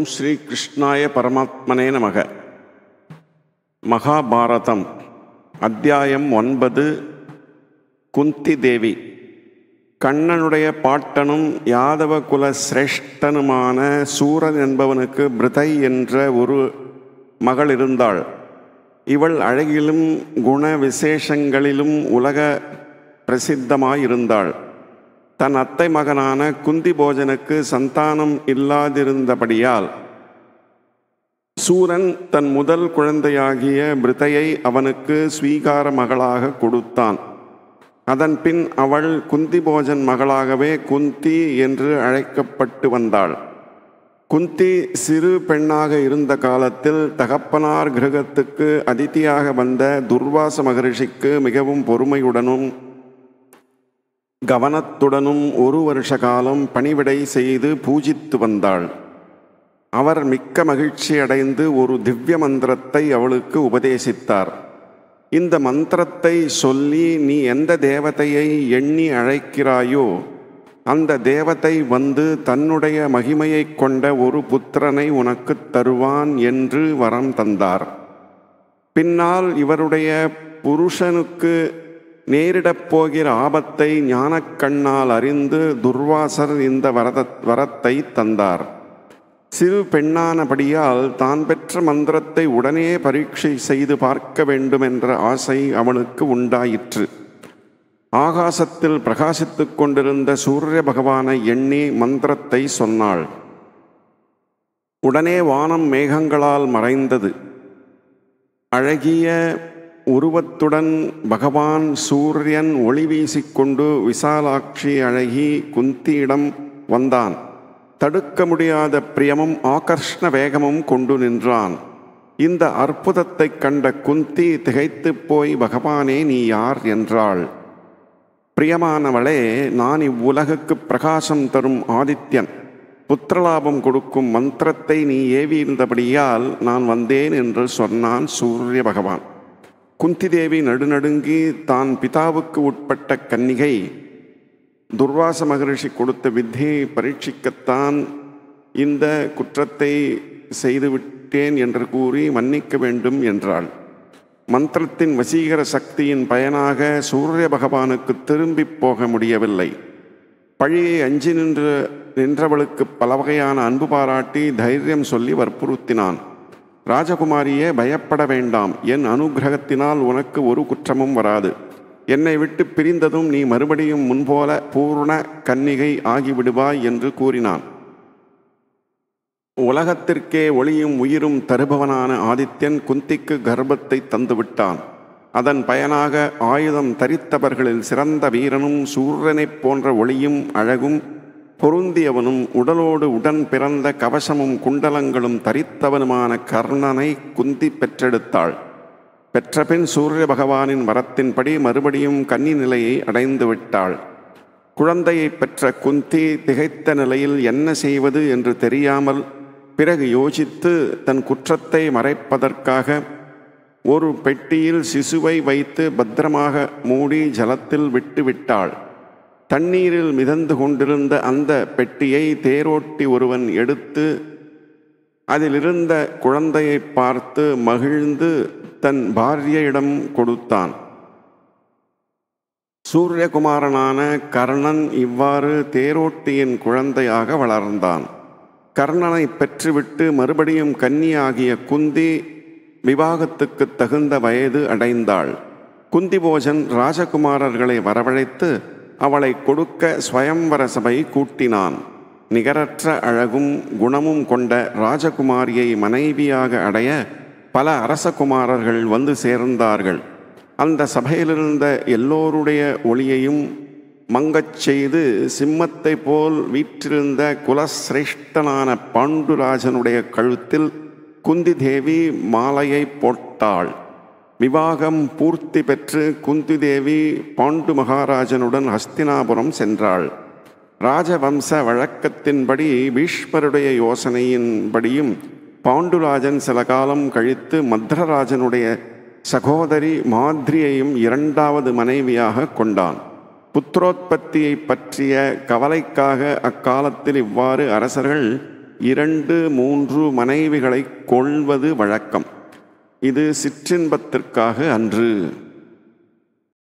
ஓம் ஸ்ரீ கிருஷ்ணாய பரமாத்மனே நமக மகாபாரதம் அத்தியாயம் ஒன்பது குந்தி தேவி கண்ணனுடைய பாட்டனும் யாதவ குல சிரேஷ்டனுமான சூரன் என்பவனுக்கு பிரிதை என்ற ஒரு மகள் இருந்தாள் இவள் அழகிலும் குண விசேஷங்களிலும் உலக பிரசித்தமாயிருந்தாள் தன் அத்தை மகனான குந்தி போஜனுக்கு சந்தானம் இல்லாதிருந்தபடியால் சூரன் தன் முதல் குழந்தையாகிய பிரிதையை அவனுக்கு ஸ்வீகார மகளாக கொடுத்தான் அதன் பின் அவள் குந்தி போஜன் மகளாகவே குந்தி என்று அழைக்கப்பட்டு வந்தாள் குந்தி சிறு பெண்ணாக இருந்த காலத்தில் தகப்பனார் கிரகத்துக்கு அதிதியாக வந்த துர்வாச மகரிஷிக்கு மிகவும் பொறுமையுடனும் கவனத்துடனும் ஒரு வருஷ காலம் பணிவிடை செய்து பூஜித்து வந்தாள் அவர் மிக்க மகிழ்ச்சி அடைந்து ஒரு திவ்ய மந்திரத்தை அவளுக்கு உபதேசித்தார் இந்த மந்திரத்தை சொல்லி நீ எந்த தேவதையை எண்ணி அழைக்கிறாயோ அந்த தேவதை வந்து தன்னுடைய மகிமையை கொண்ட ஒரு புத்திரனை உனக்கு தருவான் என்று வரம் தந்தார் பின்னால் இவருடைய புருஷனுக்கு நேரிடப் போகிற ஆபத்தை ஞானக்கண்ணால் அறிந்து துர்வாசர் இந்த வரத வரத்தை தந்தார் சிறு பெண்ணானபடியால் தான் பெற்ற மந்திரத்தை உடனே பரீட்சை செய்து பார்க்க வேண்டுமென்ற ஆசை அவனுக்கு உண்டாயிற்று ஆகாசத்தில் பிரகாசித்து கொண்டிருந்த சூரிய பகவானை எண்ணி மந்திரத்தை சொன்னாள் உடனே வானம் மேகங்களால் மறைந்தது அழகிய உருவத்துடன் பகவான் சூரியன் ஒளி வீசிக்கொண்டு விசாலாட்சி அழகி குந்தியிடம் வந்தான் தடுக்க முடியாத பிரியமும் ஆகர்ஷ்ண வேகமும் கொண்டு நின்றான் இந்த அற்புதத்தைக் கண்ட குந்தி திகைத்து போய் பகவானே நீ யார் என்றாள் பிரியமானவளே நான் இவ்வுலகுக்கு பிரகாசம் தரும் ஆதித்யன் புத்திரலாபம் கொடுக்கும் மந்திரத்தை நீ ஏவியிருந்தபடியால் நான் வந்தேன் என்று சொன்னான் சூரிய பகவான் குந்திதேவி நடுநடுங்கி தான் பிதாவுக்கு உட்பட்ட கன்னிகை துர்வாச மகரிஷி கொடுத்த வித்தியை பரீட்சிக்கத்தான் இந்த குற்றத்தை செய்துவிட்டேன் என்று கூறி மன்னிக்க வேண்டும் என்றாள் மந்திரத்தின் வசீகர சக்தியின் பயனாக சூரிய பகவானுக்கு திரும்பி போக முடியவில்லை பழியை அஞ்சி நின்று நின்றவளுக்கு பல வகையான அன்பு பாராட்டி தைரியம் சொல்லி வற்புறுத்தினான் ராஜகுமாரியே பயப்பட வேண்டாம் என் அனுகிரகத்தினால் உனக்கு ஒரு குற்றமும் வராது என்னை விட்டு பிரிந்ததும் நீ மறுபடியும் முன்போல பூர்ண கன்னிகை ஆகிவிடுவாய் என்று கூறினான் உலகத்திற்கே ஒளியும் உயிரும் தருபவனான ஆதித்யன் குந்திக்கு கர்ப்பத்தை தந்துவிட்டான் அதன் பயனாக ஆயுதம் தரித்தவர்களில் சிறந்த வீரனும் சூரியனைப் போன்ற ஒளியும் அழகும் பொருந்தியவனும் உடலோடு உடன் பிறந்த கவசமும் குண்டலங்களும் தரித்தவனுமான கர்ணனை குந்தி பெற்றெடுத்தாள் பெற்றபின் சூரிய பகவானின் வரத்தின்படி மறுபடியும் கன்னி நிலையை அடைந்து விட்டாள் குழந்தையை பெற்ற குந்தி திகைத்த நிலையில் என்ன செய்வது என்று தெரியாமல் பிறகு யோசித்து தன் குற்றத்தை மறைப்பதற்காக ஒரு பெட்டியில் சிசுவை வைத்து பத்திரமாக மூடி ஜலத்தில் விட்டுவிட்டாள் தண்ணீரில் மிதந்து கொண்டிருந்த அந்த பெட்டியை தேரோட்டி ஒருவன் எடுத்து அதிலிருந்த குழந்தையை பார்த்து மகிழ்ந்து தன் பாரியையிடம் கொடுத்தான் சூரியகுமாரனான கர்ணன் இவ்வாறு தேரோட்டியின் குழந்தையாக வளர்ந்தான் கர்ணனை பெற்றுவிட்டு மறுபடியும் கன்னியாகிய குந்தி விவாகத்துக்கு தகுந்த வயது அடைந்தாள் குந்திபோஜன் ராஜகுமாரர்களை வரவழைத்து அவளை கொடுக்க ஸ்வயம்வர சபை கூட்டினான் நிகரற்ற அழகும் குணமும் கொண்ட ராஜகுமாரியை மனைவியாக அடைய பல அரசகுமாரர்கள் வந்து சேர்ந்தார்கள் அந்த சபையிலிருந்த எல்லோருடைய ஒளியையும் மங்கச் செய்து சிம்மத்தை போல் வீற்றிருந்த குலசிரேஷ்டனான பாண்டுராஜனுடைய கழுத்தில் குந்தி தேவி மாலையை போட்டாள் விவாகம் பூர்த்தி பெற்று குந்தி தேவி பாண்டு மகாராஜனுடன் ஹஸ்தினாபுரம் சென்றாள் ராஜவம்ச வழக்கத்தின்படி பீஷ்மருடைய யோசனையின்படியும் பாண்டுராஜன் சில காலம் கழித்து மத்ரராஜனுடைய சகோதரி மாத்ரியையும் இரண்டாவது மனைவியாக கொண்டான் புத்திரோத்பத்தியை பற்றிய கவலைக்காக அக்காலத்தில் இவ்வாறு அரசர்கள் இரண்டு மூன்று மனைவிகளை கொள்வது வழக்கம் இது சிற்றின்பத்திற்காக அன்று